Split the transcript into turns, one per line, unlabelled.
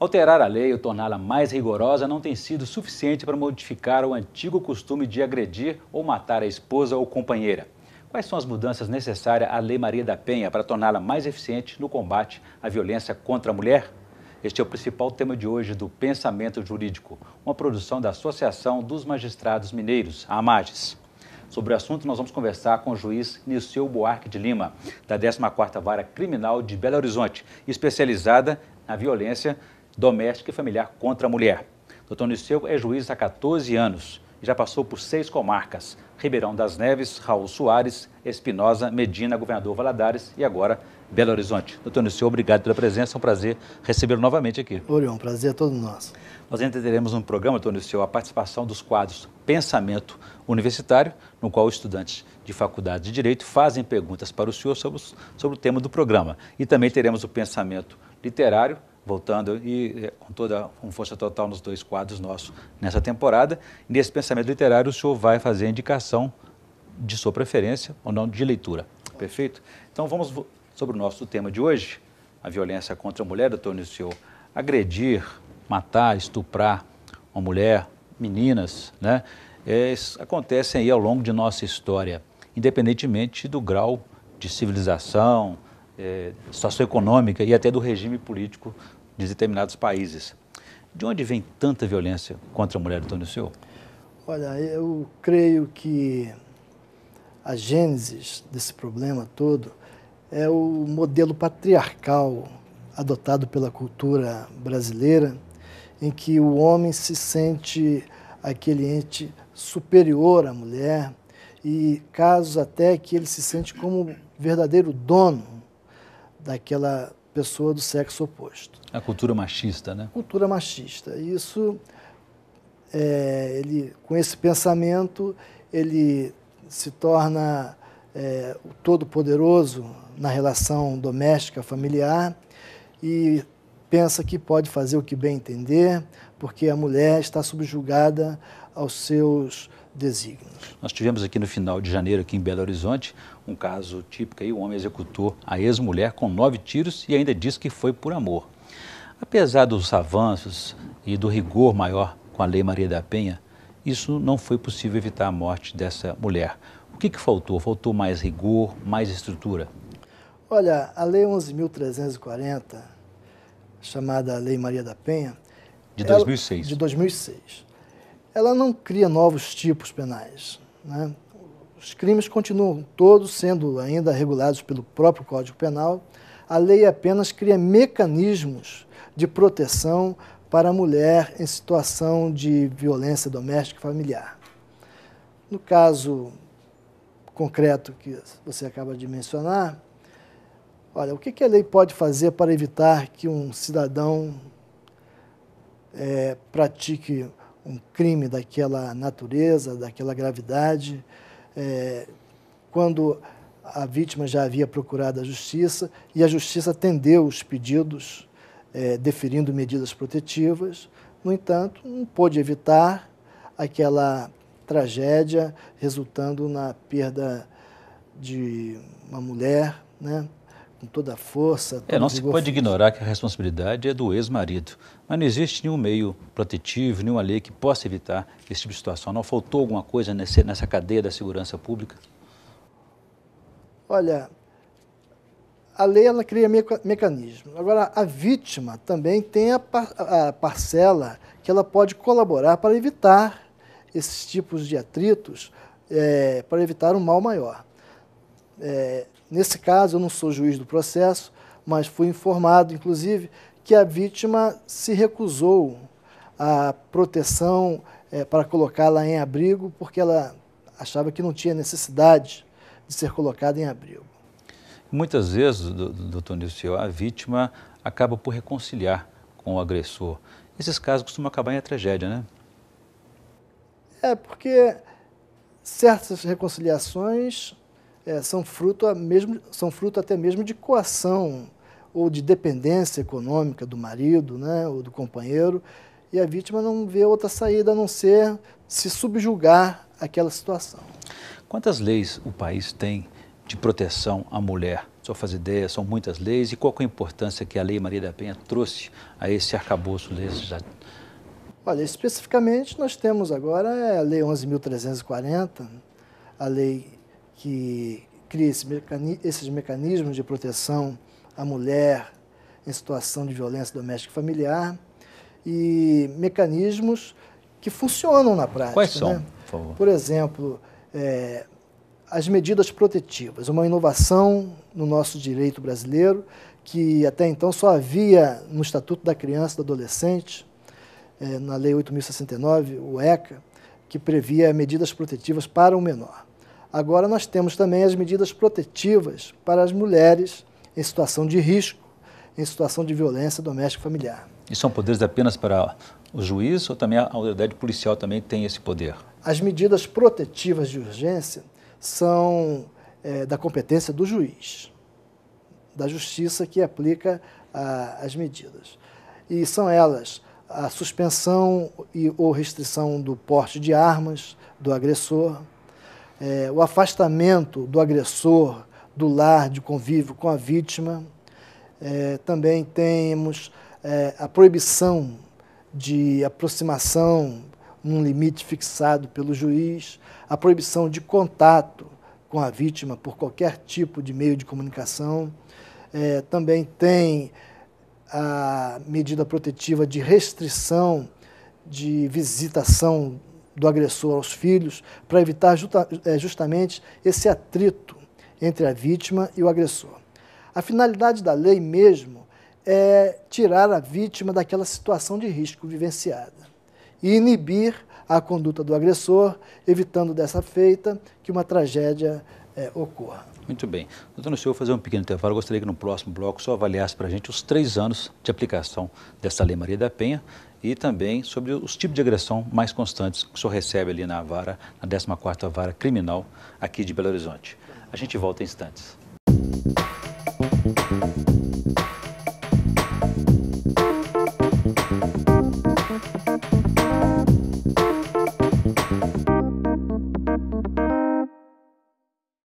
Alterar a lei ou torná-la mais rigorosa não tem sido suficiente para modificar o antigo costume de agredir ou matar a esposa ou companheira. Quais são as mudanças necessárias à Lei Maria da Penha para torná-la mais eficiente no combate à violência contra a mulher? Este é o principal tema de hoje do Pensamento Jurídico, uma produção da Associação dos Magistrados Mineiros, a AMAGES. Sobre o assunto, nós vamos conversar com o juiz Nilceu Buarque de Lima, da 14ª Vara Criminal de Belo Horizonte, especializada na violência doméstica e familiar contra a mulher. Doutor Niceu é juiz há 14 anos e já passou por seis comarcas: Ribeirão das Neves, Raul Soares, Espinosa, Medina, Governador Valadares e agora Belo Horizonte. Doutor Niceu, obrigado pela presença, é um prazer recebê-lo novamente aqui.
Orion, é prazer a todo
nosso. Nós entenderemos no programa, doutor Niceu, a participação dos quadros Pensamento Universitário, no qual estudantes de faculdade de Direito fazem perguntas para o senhor sobre, sobre o tema do programa. E também teremos o Pensamento Literário, voltando e é, com toda com força total nos dois quadros nossos nessa temporada. Nesse pensamento literário, o senhor vai fazer a indicação de sua preferência ou não de leitura. Perfeito? Então vamos sobre o nosso tema de hoje, a violência contra a mulher, doutor senhor Agredir, matar, estuprar uma mulher, meninas, né? É, acontecem aí ao longo de nossa história, independentemente do grau de civilização, é, situação econômica e até do regime político de determinados países. De onde vem tanta violência contra a mulher, Antônio Seu?
Olha, eu creio que a gênese desse problema todo é o modelo patriarcal adotado pela cultura brasileira, em que o homem se sente aquele ente superior à mulher e casos até que ele se sente como verdadeiro dono daquela pessoa do sexo oposto.
A cultura machista, né?
Cultura machista. Isso, é, ele, com esse pensamento, ele se torna é, o todo-poderoso na relação doméstica, familiar, e pensa que pode fazer o que bem entender, porque a mulher está subjugada aos seus
nós tivemos aqui no final de janeiro, aqui em Belo Horizonte, um caso típico aí, um homem executou a ex-mulher com nove tiros e ainda disse que foi por amor. Apesar dos avanços e do rigor maior com a Lei Maria da Penha, isso não foi possível evitar a morte dessa mulher. O que, que faltou? Faltou mais rigor, mais estrutura?
Olha, a Lei 11.340, chamada Lei Maria da Penha,
de 2006. Ela, de
2006 ela não cria novos tipos penais. Né? Os crimes continuam todos sendo ainda regulados pelo próprio Código Penal. A lei apenas cria mecanismos de proteção para a mulher em situação de violência doméstica e familiar. No caso concreto que você acaba de mencionar, olha, o que a lei pode fazer para evitar que um cidadão é, pratique um crime daquela natureza, daquela gravidade, é, quando a vítima já havia procurado a justiça e a justiça atendeu os pedidos, é, deferindo medidas protetivas. No entanto, não pôde evitar aquela tragédia resultando na perda de uma mulher, né? com toda a força. é, não se pode
ignorar que a responsabilidade é do ex-marido. Mas não existe nenhum meio protetivo, nenhuma lei que possa evitar esse tipo de situação. Não faltou alguma coisa nesse, nessa cadeia da segurança pública?
Olha, a lei ela cria mecanismos. Agora, a vítima também tem a, par a parcela que ela pode colaborar para evitar esses tipos de atritos, é, para evitar um mal maior. É, Nesse caso, eu não sou juiz do processo, mas fui informado, inclusive, que a vítima se recusou à proteção é, para colocá-la em abrigo, porque ela achava que não tinha necessidade de ser colocada em abrigo.
Muitas vezes, doutor Nilson, a vítima acaba por reconciliar com o agressor. Esses casos costumam acabar em tragédia, né?
É, porque certas reconciliações é, são, fruto a mesmo, são fruto até mesmo de coação ou de dependência econômica do marido né, ou do companheiro, e a vítima não vê outra saída a não ser se subjugar àquela situação.
Quantas leis o país tem de proteção à mulher? Só faz ideia, são muitas leis, e qual é a importância que a Lei Maria da Penha trouxe a esse arcabouço legislativo?
Olha, especificamente nós temos agora é, a Lei 11.340, a Lei que cria esse esses mecanismos de proteção à mulher em situação de violência doméstica e familiar e mecanismos que funcionam na prática. Quais são, né? por favor? Por exemplo, é, as medidas protetivas, uma inovação no nosso direito brasileiro que até então só havia no Estatuto da Criança e do Adolescente, é, na Lei 8.069, o ECA, que previa medidas protetivas para o menor. Agora nós temos também as medidas protetivas para as mulheres em situação de risco, em situação de violência doméstica familiar.
E são poderes apenas para o juiz ou também a autoridade policial também tem esse poder?
As medidas protetivas de urgência são é, da competência do juiz, da justiça que aplica a, as medidas. E são elas a suspensão e, ou restrição do porte de armas do agressor, é, o afastamento do agressor do lar de convívio com a vítima. É, também temos é, a proibição de aproximação num limite fixado pelo juiz, a proibição de contato com a vítima por qualquer tipo de meio de comunicação. É, também tem a medida protetiva de restrição de visitação do agressor aos filhos, para evitar justa, é, eh, justamente esse atrito entre a vítima e o agressor. A finalidade da lei mesmo é tirar a vítima daquela situação de risco vivenciada e inibir a conduta do agressor, evitando dessa feita que uma tragédia é, ocorra.
Muito bem. Doutor, senhor, vou fazer um pequeno intervalo. Eu gostaria que no próximo bloco só avaliasse para a gente os três anos de aplicação dessa Lei Maria da Penha e também sobre os tipos de agressão mais constantes que o senhor recebe ali na vara, na 14ª Vara Criminal aqui de Belo Horizonte. A gente volta em instantes.